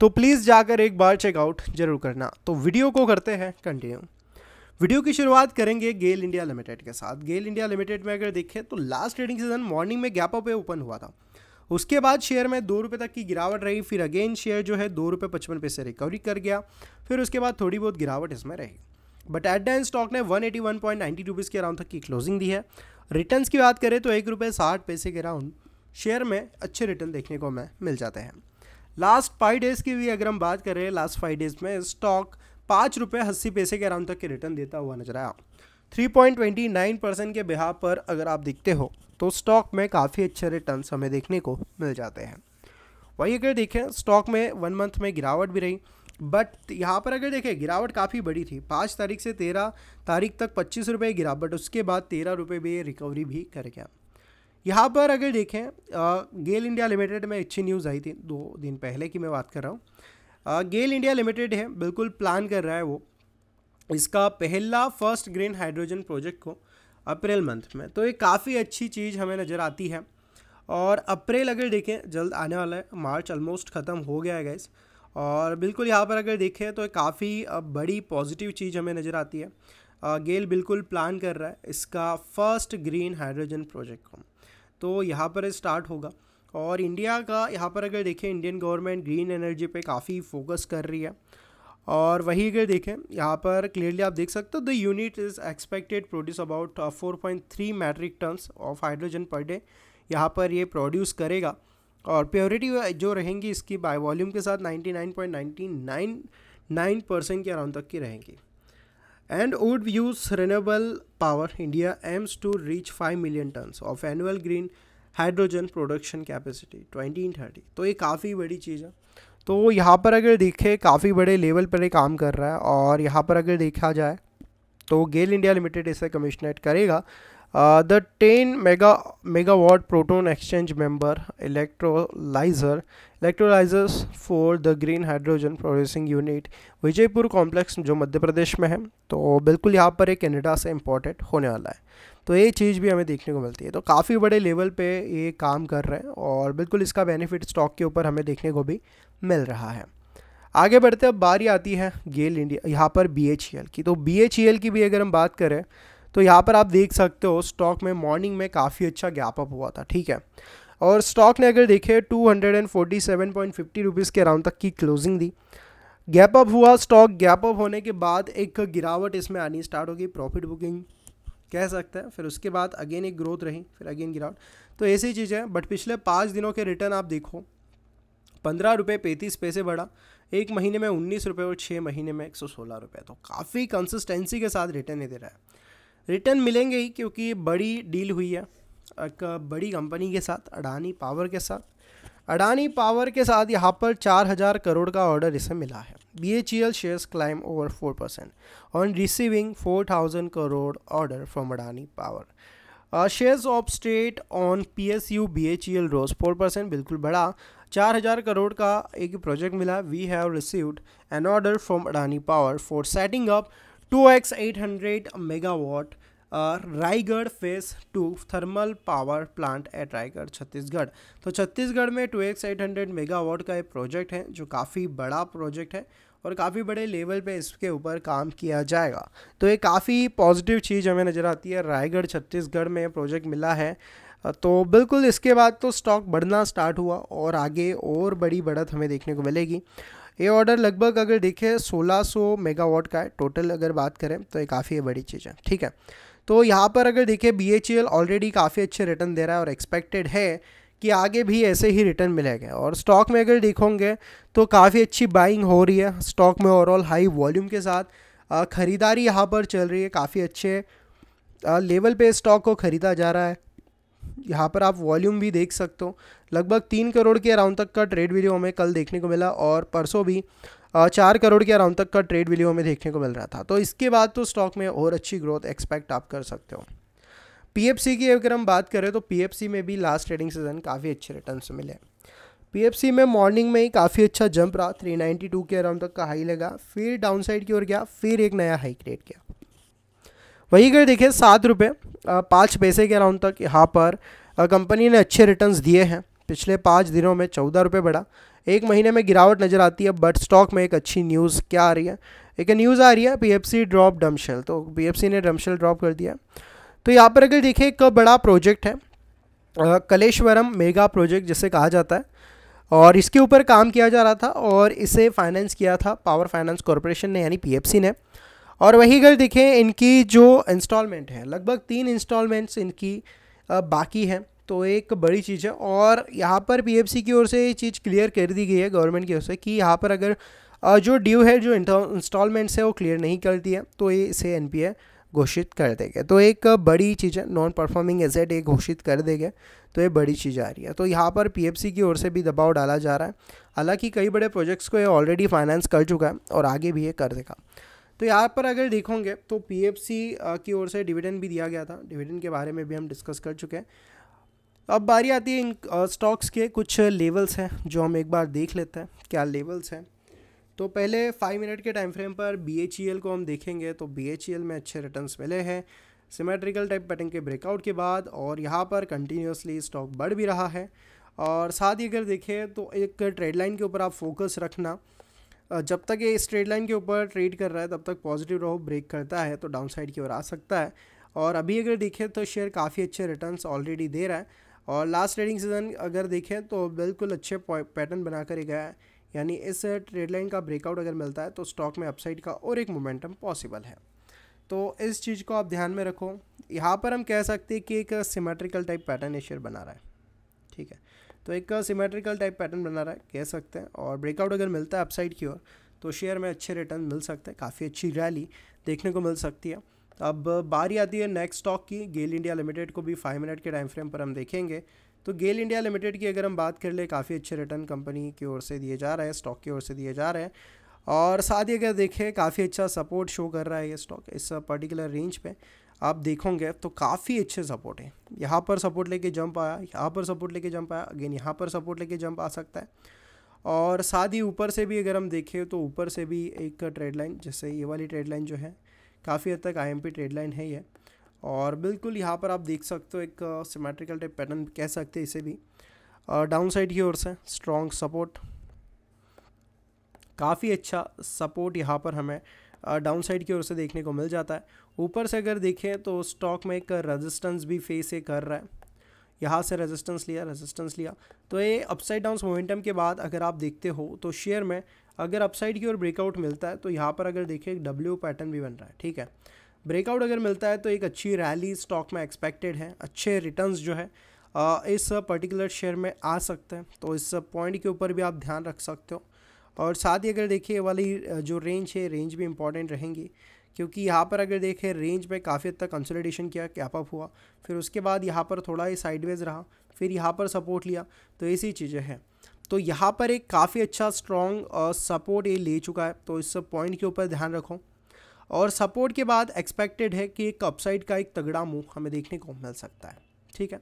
तो प्लीज़ जाकर एक बार चेकआउट जरूर करना तो वीडियो को करते हैं कंटिन्यू वीडियो की शुरुआत करेंगे गेल इंडिया लिमिटेड के साथ गेल इंडिया लिमिटेड में अगर देखें तो लास्ट ट्रेडिंग सीजन मॉर्निंग में गैप पे ओपन हुआ था उसके बाद शेयर में दो रुपये तक की गिरावट रही फिर अगेन शेयर जो है दो रुपये पचपन पैसे रिकवरी कर गया फिर उसके बाद थोड़ी बहुत गिरावट इसमें रही बट एट द स्टॉक ने one eighty one point ninety rupees के अराउंड तक की क्लोजिंग दी है रिटर्न्स की बात करें तो एक रुपये साठ पैसे के अराउंड शेयर में अच्छे रिटर्न देखने को हमें मिल जाते हैं लास्ट फाइव डेज़ की भी अगर हम बात करें लास्ट फाइव डेज़ में स्टॉक पाँच रुपये अस्सी पैसे के अराउंड तक के रिटर्न देता हुआ नजर आया 3.29 परसेंट के बिहा पर अगर आप देखते हो तो स्टॉक में काफ़ी अच्छे रिटर्न हमें देखने को मिल जाते हैं वही अगर देखें स्टॉक में वन मंथ में गिरावट भी रही बट यहाँ पर अगर देखें गिरावट काफ़ी बड़ी थी पाँच तारीख से तेरह तारीख तक पच्चीस रुपये गिरा बट उसके बाद तेरह रुपये भी रिकवरी भी कर गया यहाँ पर अगर देखें गेल इंडिया लिमिटेड में अच्छी न्यूज़ आई थी दो दिन पहले की मैं बात कर रहा हूँ गेल इंडिया लिमिटेड है बिल्कुल प्लान कर रहा है वो इसका पहला फर्स्ट ग्रीन हाइड्रोजन प्रोजेक्ट को अप्रैल मंथ में तो ये काफ़ी अच्छी चीज़ हमें नज़र आती है और अप्रैल अगर देखें जल्द आने वाला है मार्च ऑलमोस्ट ख़त्म हो गया है गैस और बिल्कुल यहाँ पर अगर देखें तो काफ़ी बड़ी पॉजिटिव चीज़ हमें नज़र आती है गेल बिल्कुल प्लान कर रहा है इसका फर्स्ट ग्रीन हाइड्रोजन प्रोजेक्ट को तो यहाँ पर स्टार्ट होगा और इंडिया का यहाँ पर अगर देखें इंडियन गवर्नमेंट ग्रीन एनर्जी पे काफ़ी फोकस कर रही है और वही अगर देखें यहाँ पर क्लियरली आप देख सकते हो the unit is expected produce about 4.3 metric tons of hydrogen per day यहाँ पर ये प्रोड्यूस करेगा और प्योरिटी जो रहेंगी इसकी बाय वॉल्यूम के साथ नाइन परसेंट के अराउंड तक की रहेंगी and would use renewable power India aims to reach five million tons of annual green hydrogen production capacity twenty thirty तो ये काफ़ी बड़ी चीज़ है तो यहाँ पर अगर देखे काफ़ी बड़े लेवल पर ये काम कर रहा है और यहाँ पर अगर देखा जाए तो गेल इंडिया लिमिटेड इसे कमिश्नेट करेगा the ten mega megawatt proton exchange member electrolyser electrolyser electrolysers for the green hydrogen processing unit Vijaypur complex जो मध्य प्रदेश में है तो बिल्कुल यहाँ पर एक कैनेडा से इम्पोर्टेंट होने वाला है तो ये चीज़ भी हमें देखने को मिलती है तो काफ़ी बड़े लेवल पे ये काम कर रहे हैं और बिल्कुल इसका बेनिफिट स्टॉक के ऊपर हमें देखने को भी मिल रहा है आगे बढ़ते अब बारी आती है गेल इंडिया यहाँ पर बी e की तो बी e की भी अगर हम बात करें तो यहाँ पर आप देख सकते हो स्टॉक में मॉर्निंग में काफ़ी अच्छा गैप अप हुआ था ठीक है और स्टॉक ने अगर देखे two hundred and forty seven point fifty rupees के अराउंड तक की क्लोजिंग दी गैप अप हुआ स्टॉक गैप अप होने के बाद एक गिरावट इसमें आनी स्टार्ट होगी प्रॉफिट बुकिंग कह सकते हैं फिर उसके बाद अगेन एक ग्रोथ रही फिर अगेन गिरावट तो ऐसी चीज़ है बट पिछले पाँच दिनों के रिटर्न आप देखो पंद्रह रुपये पैंतीस पैसे बढ़ा एक महीने में उन्नीस रुपये और छः महीने में एक सौ सोलह रुपये तो काफ़ी कंसिस्टेंसी के साथ रिटर्न ही दे रहा है रिटर्न मिलेंगे ही क्योंकि बड़ी डील हुई है एक बड़ी कंपनी के साथ अडानी पावर के साथ अडानी पावर के साथ यहाँ पर चार हज़ार करोड़ का ऑर्डर इसे मिला है B H E L shares climb over four percent on receiving four thousand crore order from Adani power shares of state owned P S U B H E L rose four percent बिल्कुल बड़ा चार हज़ार करोड़ का एक प्रोजेक्ट मिला we have received an order from Adani power for setting up two X eight hundred megawatt Raigarh phase two thermal power plant at Raigarh Chhattisgarh तो छत्तीसगढ़ में two X eight hundred megawatt का एक प्रोजेक्ट है जो काफ़ी बड़ा प्रोजेक्ट है और काफ़ी बड़े लेवल पे इसके ऊपर काम किया जाएगा तो ये काफ़ी पॉजिटिव चीज़ हमें नज़र आती है रायगढ़ छत्तीसगढ़ में प्रोजेक्ट मिला है तो बिल्कुल इसके बाद तो स्टॉक बढ़ना स्टार्ट हुआ और आगे और बड़ी बढ़त हमें देखने को मिलेगी ये ऑर्डर लगभग अगर देखें 1600 मेगावाट का है टोटल अगर बात करें तो ये काफ़ी बड़ी चीज़ है ठीक है तो यहाँ पर अगर देखें बी ऑलरेडी काफ़ी अच्छे रिटर्न दे रहा है और एक्सपेक्टेड है कि आगे भी ऐसे ही रिटर्न मिलेगा और स्टॉक में अगर देखोगे तो काफ़ी अच्छी बाइंग हो रही है स्टॉक में ओवरऑल हाई वॉल्यूम के साथ ख़रीदारी यहाँ पर चल रही है काफ़ी अच्छे लेवल पे स्टॉक को ख़रीदा जा रहा है यहाँ पर आप वॉल्यूम भी देख सकते हो लगभग तीन करोड़ के अराउंड तक का ट्रेड वीडियो हमें कल देखने को मिला और परसों भी चार करोड़ के अराउंड तक का ट्रेड वीडियो हमें देखने को मिल रहा था तो इसके बाद तो स्टॉक में और अच्छी ग्रोथ एक्सपेक्ट आप कर सकते हो पी की अगर हम बात करें तो पी में भी लास्ट ट्रेडिंग सीजन काफ़ी अच्छे रिटर्न मिले पी में मॉर्निंग में ही काफ़ी अच्छा जंप रहा 392 के अराउंड तक का हाई लगा फिर डाउनसाइड की ओर गया फिर एक नया हाई क्रिएट किया वही गए देखिए सात रुपये पाँच पैसे के अराउंड तक यहाँ पर कंपनी ने अच्छे रिटर्न्स दिए हैं पिछले पाँच दिनों में चौदह रुपये बढ़ा एक महीने में गिरावट नज़र आती है बट स्टॉक में एक अच्छी न्यूज़ क्या आ रही है एक न्यूज़ आ रही है पीएफसी ड्रॉप डमशेल तो पीएफसी ने डमशेल ड्रॉप कर दिया तो यहाँ पर अगर देखें एक बड़ा प्रोजेक्ट है कलेश्वरम मेगा प्रोजेक्ट जिसे कहा जाता है और इसके ऊपर काम किया जा रहा था और इसे फाइनेंस किया था पावर फाइनेंस कॉरपोरेशन ने यानी सी ने और वही अगर देखें इनकी जो इंस्टॉलमेंट है लगभग तीन इंस्टॉलमेंट्स इनकी बाकी हैं तो एक बड़ी चीज़ है और यहाँ पर पी की ओर से ये चीज़ क्लियर कर दी गई है गवर्नमेंट की ओर से कि यहाँ पर अगर जो ड्यू है जो इंस्टॉलमेंट्स है वो क्लियर नहीं करती है तो ये इसे एन घोषित कर देंगे तो एक बड़ी चीज़ है नॉन परफॉर्मिंग एजेट एक घोषित कर देंगे तो ये बड़ी चीज़ आ रही है तो यहाँ पर पी की ओर से भी दबाव डाला जा रहा है हालाँकि कई बड़े प्रोजेक्ट्स को ये ऑलरेडी फाइनेंस कर चुका है और आगे भी ये कर देगा तो यहाँ पर अगर देखोगे तो पीएफसी की ओर से डिविडेंड भी दिया गया था डिविडेंड के बारे में भी हम डिस्कस कर चुके हैं तो अब बारी आती है इन स्टॉक्स के कुछ लेवल्स हैं जो हम एक बार देख लेते हैं क्या लेवल्स हैं तो पहले फाइव मिनट के टाइम फ्रेम पर बी e को हम देखेंगे तो बी e में अच्छे रिटर्न मिले हैं सिमेट्रिकल टाइप पैटर्न के ब्रेकआउट के बाद और यहाँ पर कंटिन्यूसली स्टॉक बढ़ भी रहा है और साथ ही अगर देखें तो एक ट्रेड लाइन के ऊपर आप फोकस रखना जब तक ये स्ट्रेट लाइन के ऊपर ट्रेड कर रहा है तब तक पॉजिटिव रहो ब्रेक करता है तो डाउन साइड की ओर आ सकता है और अभी अगर देखें तो शेयर काफ़ी अच्छे रिटर्न्स ऑलरेडी दे रहा है और लास्ट ट्रेडिंग सीजन अगर देखें तो बिल्कुल अच्छे पैटर्न बना कर गया है यानी इस ट्रेड लाइन का ब्रेकआउट अगर मिलता है तो स्टॉक में अपसाइड का और एक मोमेंटम पॉसिबल है तो इस चीज़ को आप ध्यान में रखो यहाँ पर हम कह सकते हैं कि एक सिमेट्रिकल टाइप पैटर्न ये शेयर बना रहा है ठीक है तो एक सिमेट्रिकल टाइप पैटर्न बना रहा है कह सकते हैं और ब्रेकआउट अगर मिलता है अपसाइड की ओर तो शेयर में अच्छे रिटर्न मिल सकते हैं काफ़ी अच्छी रैली देखने को मिल सकती है अब बारी आती है नेक्स्ट स्टॉक की गेल इंडिया लिमिटेड को भी फाइव मिनट के टाइम फ्रेम पर हम देखेंगे तो गेल इंडिया लिमिटेड की अगर हम बात कर ले काफ़ी अच्छे रिटर्न कंपनी की ओर से दिए जा रहे हैं स्टॉक की ओर से दिए जा रहे हैं और साथ ही अगर देखें काफ़ी अच्छा सपोर्ट शो कर रहा है ये स्टॉक इस पर्टिकुलर रेंज पे आप देखोगे तो काफ़ी अच्छे सपोर्ट है यहाँ पर सपोर्ट लेके जंप आया यहाँ पर सपोर्ट लेके जंप आया अगेन यहाँ पर सपोर्ट लेके जंप आ सकता है और साथ ही ऊपर से भी अगर हम देखें तो ऊपर से भी एक ट्रेड लाइन जैसे ये वाली ट्रेड लाइन जो है काफ़ी हद तक आई ट्रेड लाइन है ये और बिल्कुल यहाँ पर आप देख सकते हो एक सिमेट्रिकल टाइप पैटर्न कह सकते हैं इसे भी डाउन साइड की ओर से स्ट्रॉन्ग सपोर्ट काफ़ी अच्छा सपोर्ट यहाँ पर हमें डाउन साइड की ओर से देखने को मिल जाता है ऊपर से अगर देखें तो स्टॉक में एक रजिस्टेंस भी फेस ये कर रहा है यहाँ से रेजिस्टेंस लिया रेजिस्टेंस लिया तो ये अपसाइड डाउन मोमेंटम के बाद अगर आप देखते हो तो शेयर में अगर अपसाइड की ओर ब्रेकआउट मिलता है तो यहाँ पर अगर देखें एक डब्ल्यू पैटर्न भी बन रहा है ठीक है ब्रेकआउट अगर मिलता है तो एक अच्छी रैली स्टॉक में एक्सपेक्टेड है अच्छे रिटर्न जो है इस पर्टिकुलर शेयर में आ सकते हैं तो इस पॉइंट के ऊपर भी आप ध्यान रख सकते हो और साथ ही अगर देखिए वाली जो रेंज है रेंज भी इंपॉर्टेंट रहेंगी क्योंकि यहाँ पर अगर देखें रेंज में काफ़ी हद तक कंसोलिडेशन किया कैप अप हुआ फिर उसके बाद यहाँ पर थोड़ा ये साइडवेज रहा फिर यहाँ पर सपोर्ट लिया तो ऐसी चीज़ें हैं तो यहाँ पर एक काफ़ी अच्छा स्ट्रॉन्ग सपोर्ट ये ले चुका है तो इस पॉइंट के ऊपर ध्यान रखो और सपोर्ट के बाद एक्सपेक्टेड है कि एक अपसाइड का एक तगड़ा मूव हमें देखने को मिल सकता है ठीक है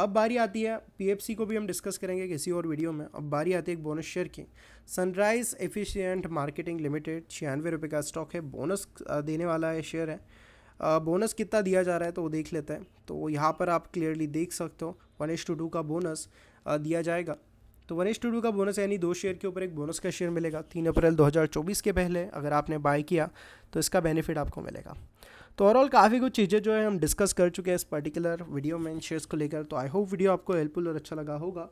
अब बारी आती है पीएफसी को भी हम डिस्कस करेंगे किसी और वीडियो में अब बारी आती है एक बोनस शेयर की सनराइज़ एफिशिएंट मार्केटिंग लिमिटेड छियानवे रुपये का स्टॉक है बोनस देने वाला है शेयर है बोनस कितना दिया जा रहा है तो वो देख लेते हैं तो यहाँ पर आप क्लियरली देख सकते हो वन टू का बोनस दिया जाएगा तो वन टू का बोनस यानी दो शेयर के ऊपर एक बोनस का शेयर मिलेगा तीन अप्रैल दो के पहले अगर आपने बाय किया तो इसका बेनिफिट आपको मिलेगा तो ओवरऑल काफ़ी कुछ चीज़ें जो है हम डिस्कस कर चुके हैं इस पर्टिकुलर वीडियो में शेयर्स को लेकर तो आई होप वीडियो आपको हेल्पफुल और अच्छा लगा होगा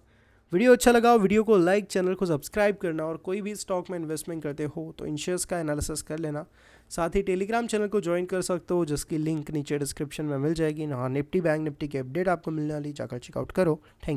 वीडियो अच्छा लगा हो वीडियो को लाइक चैनल को सब्सक्राइब करना और कोई भी स्टॉक में इन्वेस्टमेंट करते हो तो इन शेयर्स का एनालिसिस कर लेना साथ ही टेलीग्राम चैनल को ज्वाइन कर सकते हो जिसकी लिंक नीचे डिस्क्रिप्शन में मिल जाएगी ना निफ्टी बैंक निफ्टी की अपडेट आपको मिलने वाली जाकर चेकआउट करो थैंक